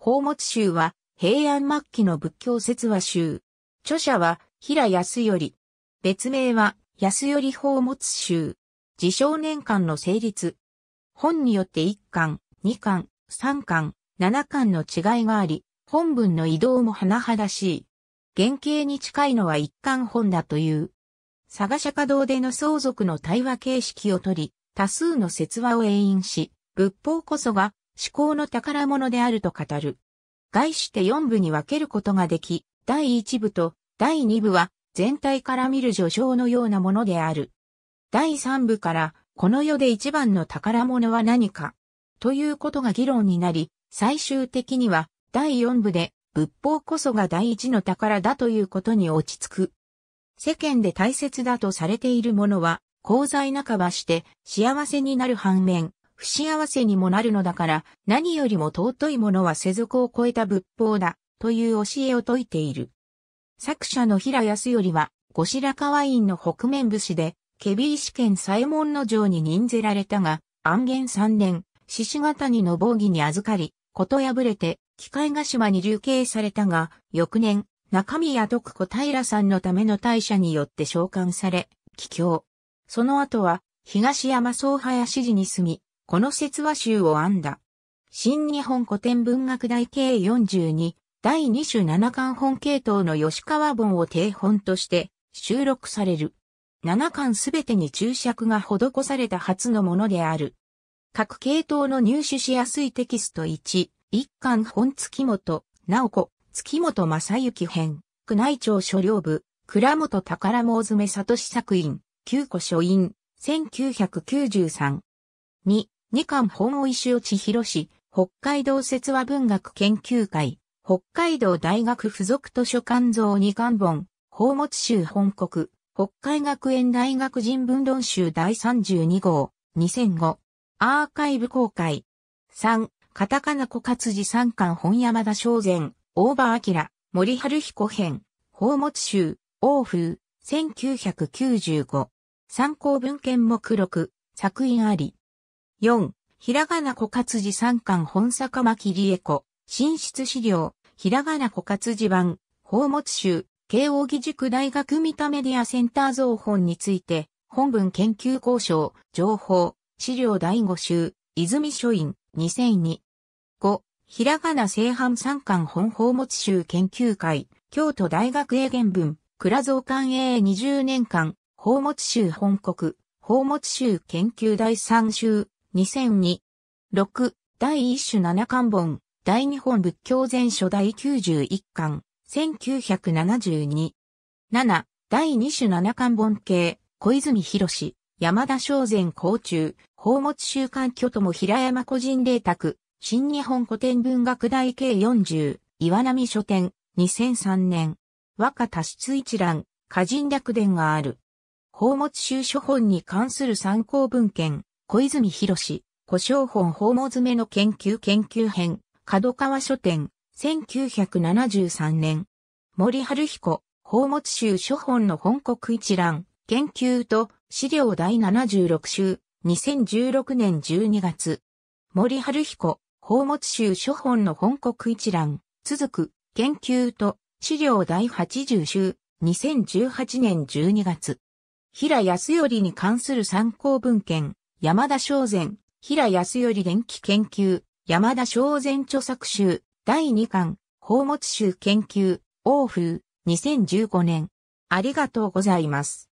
宝物集は平安末期の仏教説話集。著者は平安頼。別名は安頼宝物集。自称年間の成立。本によって1巻、2巻、3巻、7巻の違いがあり、本文の移動も甚だしい。原型に近いのは一巻本だという。佐賀釈迦堂での相続の対話形式をとり、多数の説話を演引し、仏法こそが思考の宝物であると語る。概して4部に分けることができ、第1部と第2部は全体から見る序章のようなものである。第3部からこの世で一番の宝物は何かということが議論になり、最終的には第4部で仏法こそが第一の宝だということに落ち着く。世間で大切だとされているものは、功罪半ばして幸せになる反面、不幸せにもなるのだから、何よりも尊いものは世俗を超えた仏法だ、という教えを説いている。作者の平康頼は、後白河院の北面武士で、ケビー試験左衛門の城に任ぜられたが、安元三年、獅子型にの防義に預かり、こと破れて、機械ヶ島に流刑されたが、翌年、中宮徳子平さんのための大社によって召喚され、帰郷。その後は、東山総林寺に住み、この説話集を編んだ。新日本古典文学大計42、第2種七巻本系統の吉川本を定本として収録される。七巻すべてに注釈が施された初のものである。各系統の入手しやすいテキスト1、一巻本月本、直子、月本正幸編、宮内庁所領部、倉本宝坊詰里作品、旧古書院、1993。2、二巻本尾石尾千尋氏、北海道説話文学研究会、北海道大学附属図書館像二巻本、宝物集本国、北海学園大学人文論集第32号、2005、アーカイブ公開。三、カタカナ小活字三巻本山田正前、大場明、森春彦編、宝物集、欧風、1995。参考文献目録、作品あり。4、ひらがな小活字三巻本坂巻理恵子、進出資料、ひらがな小活字版、宝物集、慶応義塾大学三田メディアセンター造本について、本文研究交渉、情報、資料第5集、泉書院、2002。5、ひらがな正版三巻本宝物集研究会、京都大学英原文、倉蔵館英20年間、宝物集本国、宝物集研究第3集、2002。6、第1種7巻本、第日本仏教全書第91巻、1972。7、第2種7巻本系、小泉博士、山田昌前校中、宝物週刊巨も平山個人霊卓、新日本古典文学大計40、岩波書店、2003年。和歌多出一覧、歌人略伝がある。宝物集書本に関する参考文献、小泉博士、古商本訪問詰めの研究研究編、角川書店、1973年。森春彦、宝物集書本の本国一覧、研究と資料第76集、2016年12月。森春彦、宝物集書本の本国一覧、続く、研究と資料第80集、2018年12月。平康頼に関する参考文献、山田正前、平康頼電気研究、山田正前著作集、第2巻、宝物集研究、欧風、2015年。ありがとうございます。